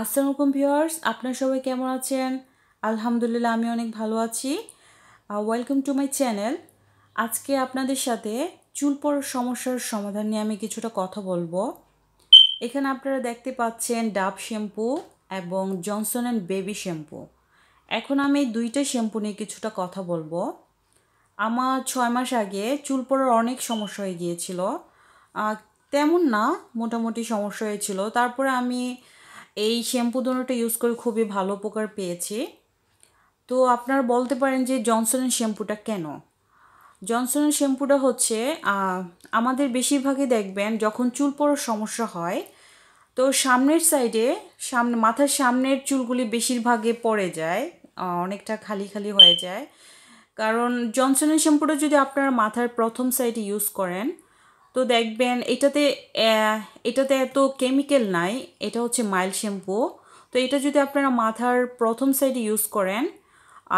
আসসালামু আলাইকুম ভিউয়ার্স আপনার সবাই কেমন আছেন আলহামদুলিল্লাহ আমি অনেক ভালো আছি ওয়েলকাম টু মাই চ্যানেল আজকে আপনাদের সাথে চুল পড়ার সমস্যার সমাধান নিয়ে আমি কিছুটা কথা বলবো এখানে আপনারা দেখতে পাচ্ছেন ডাব শ্যাম্পু এবং জনসন অ্যান্ড বেবি শ্যাম্পু এখন আমি দুইটা শ্যাম্পু নিয়ে কিছুটা কথা বলবো আমার ছয় মাস আগে চুল পড়ার অনেক সমস্যা হয়ে গিয়েছিল তেমন না মোটামুটি সমস্যা হয়েছিল তারপরে আমি এই শ্যাম্পু দুটোটা ইউজ করে খুবই ভালো উপকার পেয়েছি তো আপনারা বলতে পারেন যে জনসনের শ্যাম্পুটা কেন জনসনের শ্যাম্পুটা হচ্ছে আমাদের বেশিরভাগই দেখবেন যখন চুল পড়ার সমস্যা হয় তো সামনের সাইডে সামনে মাথার সামনের চুলগুলি বেশিরভাগে পড়ে যায় অনেকটা খালি খালি হয়ে যায় কারণ জনসনের শ্যাম্পুটা যদি আপনারা মাথার প্রথম সাইডে ইউজ করেন তো দেখবেন এটাতে এটাতে এত কেমিক্যাল নাই এটা হচ্ছে মাইল শ্যাম্পু তো এটা যদি আপনারা মাথার প্রথম সাইডে ইউজ করেন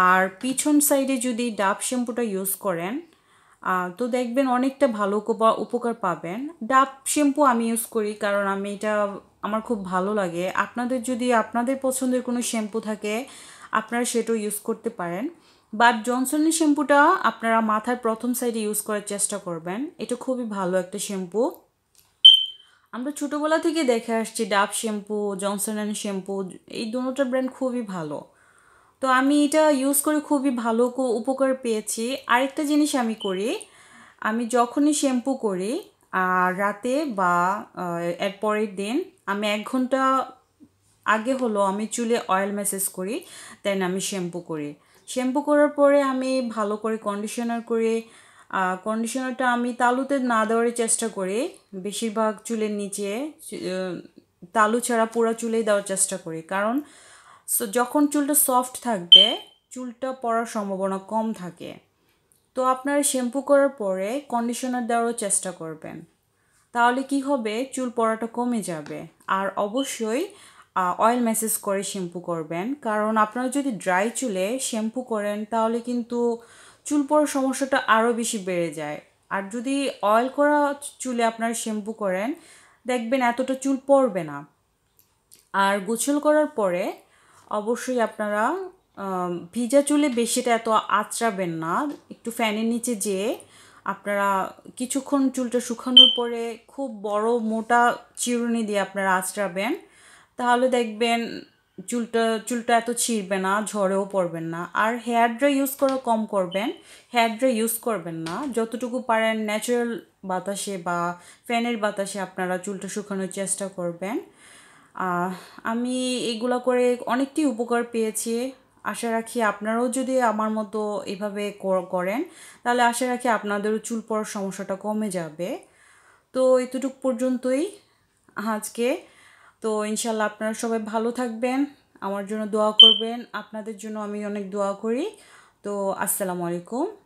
আর পিছন সাইডে যদি ডাব শ্যাম্পুটা ইউজ করেন তো দেখবেন অনেকটা ভালো উপকার পাবেন ডাব শ্যাম্পু আমি ইউজ করি কারণ আমি এটা আমার খুব ভালো লাগে আপনাদের যদি আপনাদের পছন্দের কোনো শ্যাম্পু থাকে আপনারা সেটাও ইউজ করতে পারেন বাট জনসনের শ্যাম্পুটা আপনারা মাথার প্রথম সাইডে ইউজ করার চেষ্টা করবেন এটা খুবই ভালো একটা শ্যাম্পু আমরা ছোটোবেলা থেকে দেখে আসছি ডাব শ্যাম্পু জনসন অ্যান্ড শ্যাম্পু এই দুটো ব্র্যান্ড খুবই ভালো তো আমি এটা ইউজ করে খুবই ভালো উপকার পেয়েছি আরেকটা জিনিস আমি করি আমি যখনই শ্যাম্পু করি রাতে বা এর পরের দিন আমি এক ঘন্টা আগে হলো আমি চুলে অয়েল ম্যাসেজ করি দেন আমি শ্যাম্পু করি শ্যাম্পু করার পরে আমি ভালো করে কন্ডিশনার করে কন্ডিশনারটা আমি তালুতে না দেওয়ার চেষ্টা করি বেশিরভাগ চুলের নিচে তালু ছাড়া পুরো চুলেই দেওয়ার চেষ্টা করি কারণ যখন চুলটা সফট থাকবে চুলটা পড়ার সম্ভাবনা কম থাকে তো আপনারা শ্যাম্পু করার পরে কন্ডিশনার দেওয়ারও চেষ্টা করবেন তাহলে কি হবে চুল পড়াটা কমে যাবে আর অবশ্যই অয়েল ম্যাসেজ করে শ্যাম্পু করবেন কারণ আপনারা যদি ড্রাই চুলে শ্যাম্পু করেন তাহলে কিন্তু চুল পড়ার সমস্যাটা আরও বেশি বেড়ে যায় আর যদি অয়েল করা চুলে আপনারা শ্যাম্পু করেন দেখবেন এতটা চুল পড়বে না আর গোছল করার পরে অবশ্যই আপনারা ভিজা চুলে বেশিটা এত আঁচড়াবেন না একটু ফ্যানের নিচে যেয়ে আপনারা কিছুক্ষণ চুলটা শুকানোর পরে খুব বড় মোটা চিরুনি দিয়ে আপনারা আঁচড়াবেন তাহলে দেখবেন চুলটা চুলটা এত ছিঁড়বে না ঝরেও পড়বেন না আর হেয়ার ড্রাই ইউজ করা কম করবেন হেয়ার ড্রাই ইউজ করবেন না যতটুকু পারেন ন্যাচারাল বাতাসে বা ফ্যানের বাতাসে আপনারা চুলটা শুকানোর চেষ্টা করবেন আমি এগুলো করে অনেকটি উপকার পেয়েছি আশা রাখি আপনারাও যদি আমার মতো এভাবে করেন তাহলে আশা রাখি আপনাদেরও চুল পড়ার সমস্যাটা কমে যাবে তো এতটুক পর্যন্তই আজকে তো ইনশাল্লাহ আপনারা সবাই ভালো থাকবেন আমার জন্য দোয়া করবেন আপনাদের জন্য আমি অনেক দোয়া করি তো আসসালামু আলাইকুম